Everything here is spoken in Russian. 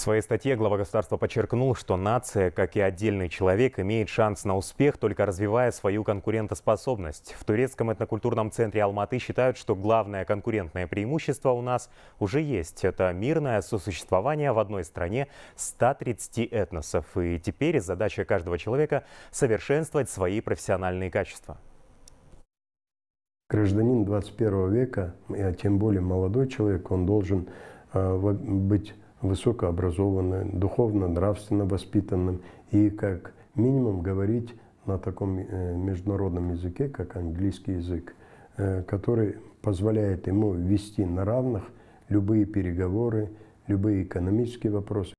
В своей статье глава государства подчеркнул, что нация, как и отдельный человек, имеет шанс на успех, только развивая свою конкурентоспособность. В турецком этнокультурном центре Алматы считают, что главное конкурентное преимущество у нас уже есть. Это мирное сосуществование в одной стране 130 этносов. И теперь задача каждого человека – совершенствовать свои профессиональные качества. Гражданин 21 века, а тем более молодой человек, он должен э, быть высокообразованным, духовно-нравственно воспитанным и как минимум говорить на таком э, международном языке, как английский язык, э, который позволяет ему вести на равных любые переговоры, любые экономические вопросы.